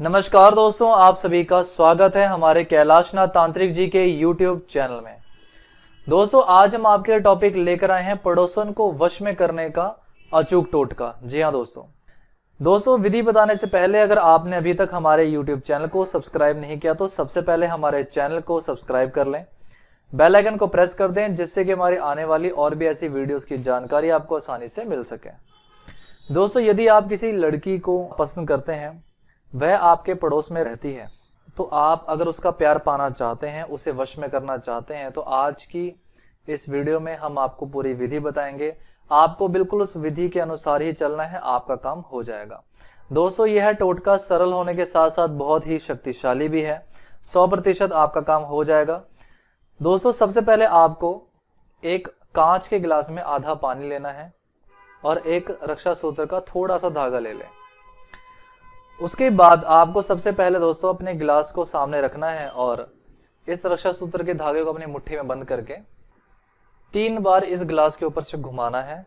नमस्कार दोस्तों आप सभी का स्वागत है हमारे कैलाशनाथ तांत्रिक जी के YouTube चैनल में दोस्तों आज हम आपके लिए टॉपिक लेकर आए हैं पड़ोसन को वश में करने का अचूक टोटका जी हाँ दोस्तों दोस्तों विधि बताने से पहले अगर आपने अभी तक हमारे YouTube चैनल को सब्सक्राइब नहीं किया तो सबसे पहले हमारे चैनल को सब्सक्राइब कर लें बेल आइकन को प्रेस कर दें जिससे कि हमारी आने वाली और भी ऐसी वीडियोस की जानकारी आपको आसानी से मिल सके दोस्तों यदि आप किसी लड़की को पसंद करते हैं वह आपके पड़ोस में रहती है तो आप अगर उसका प्यार पाना चाहते हैं उसे वश में करना चाहते हैं तो आज की इस वीडियो में हम आपको पूरी विधि बताएंगे आपको बिल्कुल उस विधि के अनुसार ही चलना है आपका काम हो जाएगा दोस्तों यह टोटका सरल होने के साथ साथ बहुत ही शक्तिशाली भी है सौ प्रतिशत आपका काम हो जाएगा दोस्तों सबसे पहले आपको एक कांच के गिलास में आधा पानी लेना है और एक रक्षा सूत्र का थोड़ा सा धागा ले लें उसके बाद आपको सबसे पहले दोस्तों अपने गिलास को सामने रखना है और इस रक्षा सूत्र के धागे को अपनी मुट्ठी में बंद करके तीन बार इस गिलास के ऊपर से घुमाना है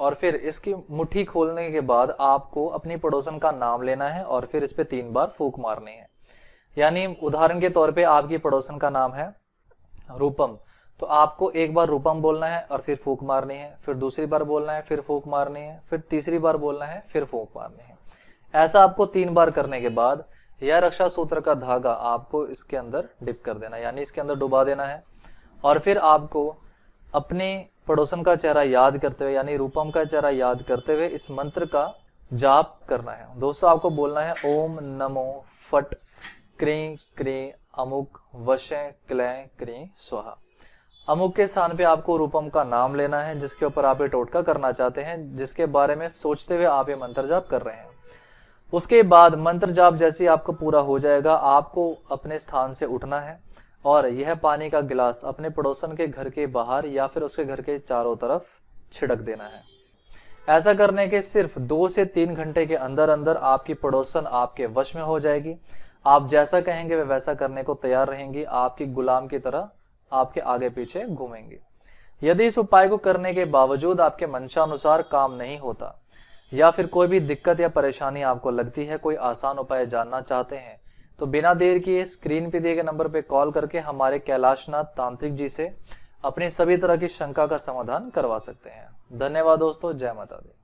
और फिर इसकी मुट्ठी खोलने के बाद आपको अपनी पड़ोसन का नाम लेना है और फिर इस पर तीन बार फूक मारनी है यानी उदाहरण के तौर पे आपकी पड़ोसन का नाम है रूपम तो आपको एक बार रूपम बोलना है और फिर फूक मारनी है फिर दूसरी बार बोलना है फिर फूक मारनी है फिर तीसरी बार बोलना है फिर फूक मारनी है ऐसा आपको तीन बार करने के बाद यह रक्षा सूत्र का धागा आपको इसके अंदर डिप कर देना यानी इसके अंदर डुबा देना है और फिर आपको अपने पड़ोसन का चेहरा याद करते हुए यानी रूपम का चेहरा याद करते हुए इस मंत्र का जाप करना है दोस्तों आपको बोलना है ओम नमो फट क्री क्री अमुक वश क्लै क्री स्वाहा अमुक के स्थान पे आपको रूपम का नाम लेना है जिसके ऊपर आप ये टोटका करना चाहते हैं जिसके बारे में सोचते हुए आप ये मंत्र जाप कर रहे हैं उसके बाद मंत्र जाप जैसे आपका पूरा हो जाएगा आपको अपने स्थान से उठना है और यह पानी का गिलास अपने पड़ोसन के घर के बाहर या फिर उसके घर के चारों तरफ छिड़क देना है ऐसा करने के सिर्फ दो से तीन घंटे के अंदर अंदर आपकी पड़ोसन आपके वश में हो जाएगी आप जैसा कहेंगे वे वैसा करने को तैयार रहेंगी आपकी गुलाम की तरह आपके आगे पीछे घूमेंगे यदि इस उपाय को करने के बावजूद आपके मंशानुसार काम नहीं होता या फिर कोई भी दिक्कत या परेशानी आपको लगती है कोई आसान उपाय जानना चाहते हैं तो बिना देर किए स्क्रीन पे दिए गए नंबर पे कॉल करके हमारे कैलाशनाथ तांत्रिक जी से अपनी सभी तरह की शंका का समाधान करवा सकते हैं धन्यवाद दोस्तों जय माता दी